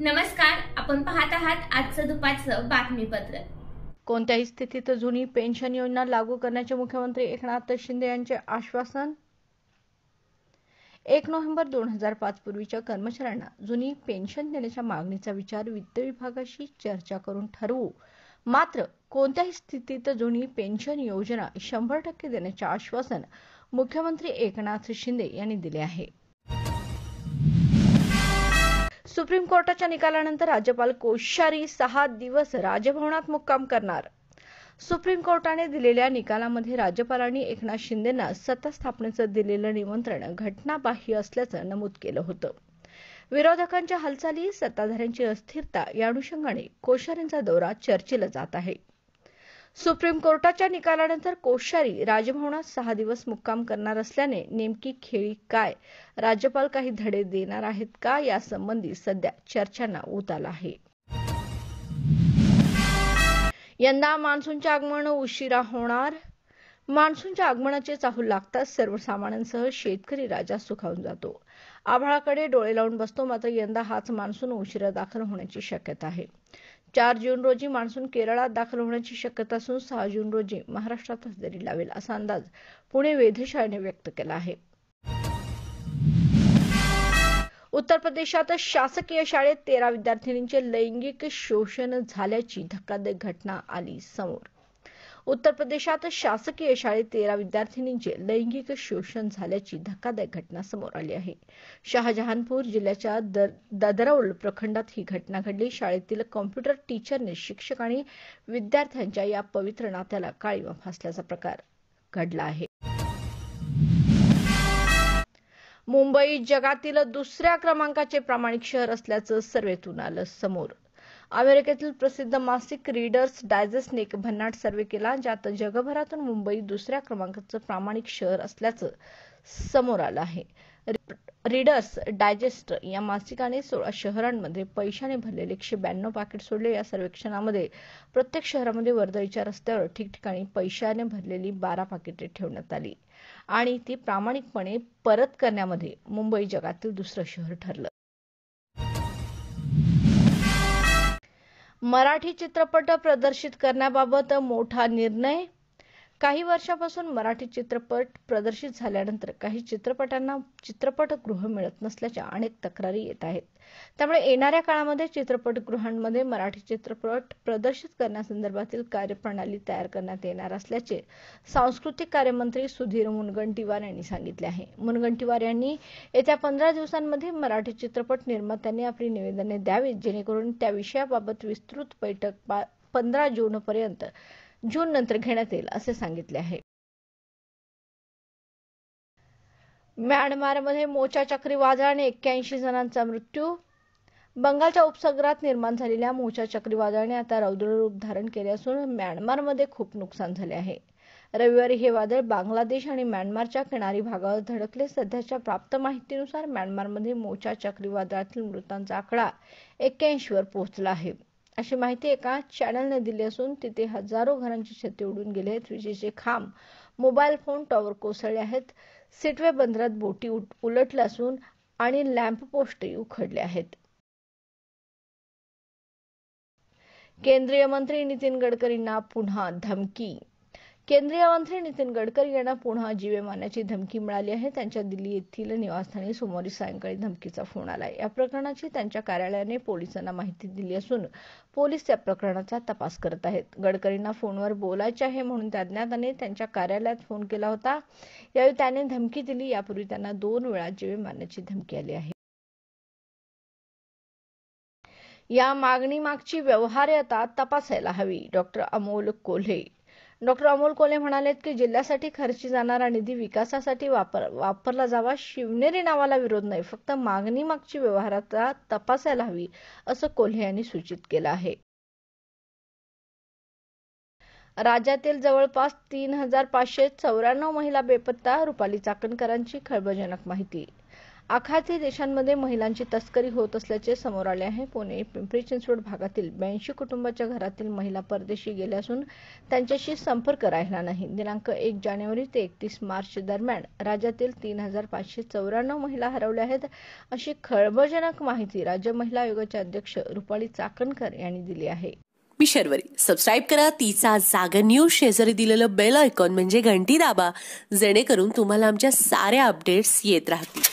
नमस्कार आपण पाहत आहात आजचं दुपारचं बातमीपत्र कोणत्याही स्थितीत जुनी पेन्शन योजना लागू करण्याचे मुख्यमंत्री एकनाथ शिंदे यांचे आश्वासन एक नोव्हेंबर दोन हजार पाच पूर्वीच्या कर्मचाऱ्यांना जुनी पेन्शन देण्याच्या मागणीचा विचार वित्त विभागाशी चर्चा करून ठरवू मात्र कोणत्याही स्थितीत जुनी पेन्शन योजना शंभर टक्के देण्याचे आश्वासन मुख्यमंत्री एकनाथ शिंदे यांनी दिले आहे सुप्रीम कोर्टाच्या निकालानंतर राज्यपाल कोश्यारी सहा दिवस राजभवनात मुक्काम करणार सुप्रीम कोर्टाने दिलेल्या निकालामध्ये राज्यपालांनी एकनाथ शिंदेना सत्ता स्थापनेचं दिलेलं निमंत्रण घटनाबाह्य असल्याचं नमूद केलं होतं विरोधकांच्या हालचाली सत्ताधाऱ्यांची अस्थिरता या अनुषंगाने कोश्यारींचा दौरा चर्चेला जात आहे सुप्रीम कोर्टाच्या निकालानंतर कोश्यारी राजभवनात सहा दिवस मुक्काम करणार असल्याने नेमकी खेळी काय राज्यपाल काही धडे देणार आहेत का यासंबंधी सध्या चर्चांना ऊत आला आहे यंदा मान्सूनच्या आगमन उशिरा होणार मान्सूनच्या आगमनाचे चाहूल लागताच सर्वसामान्यांसह शेतकरी राजा सुखावून जातो आभाळाकडे डोळे लावून बसतो मात्र यंदा हाच मान्सून उशिरा दाखल होण्याची शक्यता आहे चार जून रोजी मान्सून केरळात दाखल होण्याची शक्यता असून सहा जून रोजी महाराष्ट्रात हजेरी लावेल असा अंदाज पुणे वेधशाळेने व्यक्त केला आहे उत्तर प्रदेशात शासकीय शाळेत तेरा विद्यार्थिनींचे लैंगिक शोषण झाल्याची धक्कादायक घटना आली समोर उत्तर प्रदेशात शासकीय शाळेत तेरा विद्यार्थिनींचे लैंगिक शोषण झाल्याची धक्कादायक घटना समोर आली आहे शहाजहानपूर जिल्ह्याच्या ददरौल प्रखंडात ही घटना घडली शाळेतील कॉम्प्युटर टीचरने शिक्षक आणि विद्यार्थ्यांच्या या पवित्र नात्याला काळीमा फासल्याचा प्रकार घडला आहे मुंबई जगातील दुसऱ्या क्रमांकाचे प्रामाणिक शहर असल्याचं सर्वेतून आलं समोर अमेरिकेतील प्रसिद्ध मासिक रीडर्स डायजेस्टने एक भन्नाट सर्वे केला ज्यात जगभरातून मुंबई दुसऱ्या क्रमांकाचं प्रामाणिक शहर असल्याचं समोर आलं आहे रीडर्स डायजेस्ट या मासिकाने सोळा शहरांमध्ये पैशाने भरलेले एकशे ब्याण्णव पाकिट सोडले या सर्वेक्षणामध्ये प्रत्येक शहरामध्ये वर्दळीच्या रस्त्यावर ठिकठिकाणी पैशाने भरलेली बारा पाकिटे ठेवण्यात आली आणि ती प्रामाणिकपणे परत करण्यामध्ये मुंबई जगातील दुसरं शहर ठरलं मराठी चित्रपट प्रदर्शित करण्याबाबत मोठा निर्णय काही वर्षापासून मराठी चित्रपट प्रदर्शित झाल्यानंतर काही चित्रपटांना चित्रपटगृह मिळत नसल्याच्या अनेक तक्रारी येत आहेत त्यामुळे येणाऱ्या काळामध्ये चित्रपटगृहांमध्ये मराठी चित्रपट प्रदर्शित करण्यासंदर्भातील कार्यप्रणाली तयार करण्यात येणार असल्याचे सांस्कृतिक कार्यमंत्री सुधीर मुनगंटीवार यांनी सांगितले आहे मुनगंटीवार यांनी येत्या पंधरा दिवसांमध्ये मराठी चित्रपट निर्मात्यांनी आपली निवेदने द्यावीत जेणेकरून त्या विषयाबाबत विस्तृत बैठक पंधरा जूनपर्यंत जून नंतर घेण्यात येईल असे सांगितले आहे म्यानमारमध्ये मोचा चक्रीवादळाने एक्क्याऐंशी जणांचा मृत्यू बंगालच्या उपसागरात निर्माण झालेल्या मोचा चक्रीवादळाने आता रौद्र रूप धारण केले असून म्यानमारमध्ये खूप नुकसान झाले आहे रविवारी हे वादळ बांगलादेश आणि म्यानमारच्या किनारी भागावर धडकले सध्याच्या प्राप्त माहितीनुसार म्यानमारमध्ये मोचा चक्रीवादळातील मृतांचा आकडा एक्क्याऐंशी वर पोहोचला आहे अशी माहिती एका चॅनलने दिली असून तिथे हजारो घरांची छते उडून गेले आहेत विजेचे खांब मोबाईल फोन टॉवर कोसळले आहेत सिटवे बंदरात बोटी उलटल्या असून आणि लॅम्प पोस्टही उखडले आहेत केंद्रीय मंत्री नितीन गडकरींना पुन्हा धमकी केंद्रीय मंत्री नितीन गडकरी यांना पुन्हा जीवे मारण्याची धमकी मिळाली आहे त्यांच्या दिल्ली येथील निवासस्थानी सोमवारी सायंकाळी धमकीचा फोन आला या प्रकरणाची त्यांच्या कार्यालयाने पोलिसांना माहिती दिली असून पोलीस त्या प्रकरणाचा तपास करत आहेत गडकरींना फोनवर बोलायचे आहे म्हणून त्या त्यांच्या कार्यालयात फोन केला होता यावेळी त्याने धमकी दिली यापूर्वी त्यांना दोन वेळा जीवे मारण्याची धमकी आली आहे या मागणीमागची व्यवहार्यता तपासायला हवी डॉक्टर अमोल कोल्हे डॉक्टर अमोल कोल्हे म्हणालेत की जिल्ह्यासाठी खर्ची जाणारा निधी विकासासाठी वापर वापरला जावा शिवनेरी नावाला विरोध नाही फक्त मागणी मागची व्यवहाराचा तपासायला हवी असं कोल्हे यांनी सूचित केलं आहे राज्यातील जवळपास तीन हजार पाचशे चौऱ्याण्णव महिला बेपत्ता रुपाली चाकणकरांची खळबळजनक माहिती आखाती देशांमध्ये महिलांची तस्करी होत असल्याचे समोर आले आहे पुणे पिंपरी चिंचवड भागातील ब्याऐंशी कुटुंबाच्या घरातील महिला परदेशी गेल्या असून त्यांच्याशी संपर्क राहिला नाही दिनांक एक जानेवारी ते एकतीस मार्च दरम्यान राज्यातील तीन हजार पाचशे चौऱ्याण्णव महिला हरवल्या आहेत अशी खळबळजनक माहिती राज्य महिला आयोगाच्या अध्यक्ष रुपाली चाकणकर यांनी दिली आहे मी शर्वरी सबस्क्राईब करा तिचा जागर न्यूज शेजारी दिलेलं बेल आयकॉन म्हणजे घंटी दाबा जेणेकरून तुम्हाला आमच्या साऱ्या अपडेट्स येत राहतील